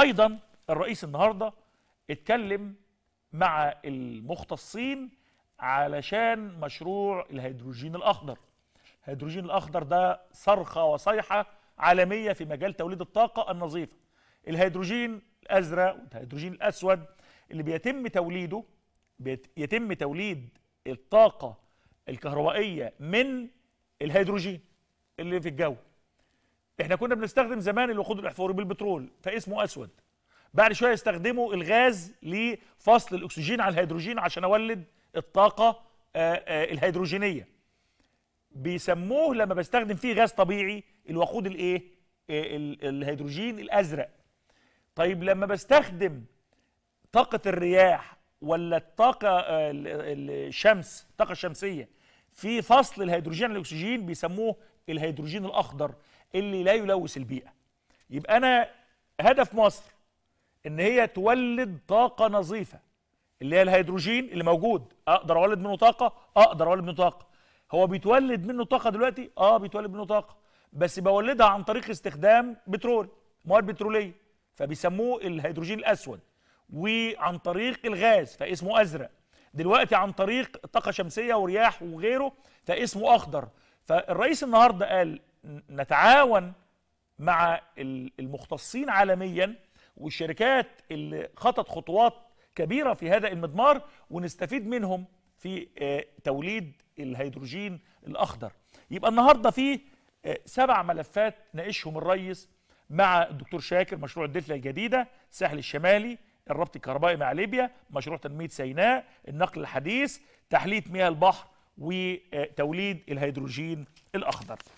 ايضا الرئيس النهارده اتكلم مع المختصين علشان مشروع الهيدروجين الاخضر الهيدروجين الاخضر ده صرخه وصيحه عالميه في مجال توليد الطاقه النظيفه الهيدروجين الازرق والهيدروجين الاسود اللي بيتم توليده بيتم توليد الطاقه الكهربائيه من الهيدروجين اللي في الجو احنا كنا بنستخدم زمان الوقود الاحفوري بالبترول فاسمه اسود بعد شويه استخدموا الغاز لفصل الاكسجين على الهيدروجين عشان اولد الطاقه آه، آه، الهيدروجينيه بيسموه لما بستخدم فيه غاز طبيعي الوقود الايه آه، الهيدروجين الازرق طيب لما بستخدم طاقه الرياح ولا الطاقه الشمس الطاقه الشمسيه في فصل الهيدروجين الاكسجين بيسموه الهيدروجين الاخضر اللي لا يلوث البيئه يبقى انا هدف مصر ان هي تولد طاقه نظيفه اللي هي الهيدروجين اللي موجود اقدر اولد منه طاقه اقدر اولد منه طاقه هو بيتولد منه طاقه دلوقتي اه بيتولد منه طاقه بس بولدها عن طريق استخدام بترول مواد بتروليه فبيسموه الهيدروجين الاسود وعن طريق الغاز فاسمه ازرق دلوقتي عن طريق طاقه شمسيه ورياح وغيره فاسمه اخضر فالرئيس النهارده قال نتعاون مع المختصين عالميا والشركات اللي خطت خطوات كبيره في هذا المضمار ونستفيد منهم في آه، توليد الهيدروجين الاخضر يبقى النهارده في آه، سبع ملفات ناقشهم الرئيس مع الدكتور شاكر مشروع الدلتا الجديده الساحل الشمالي الربط الكهربائي مع ليبيا مشروع تنميه سيناء النقل الحديث تحليه مياه البحر وتوليد الهيدروجين الاخضر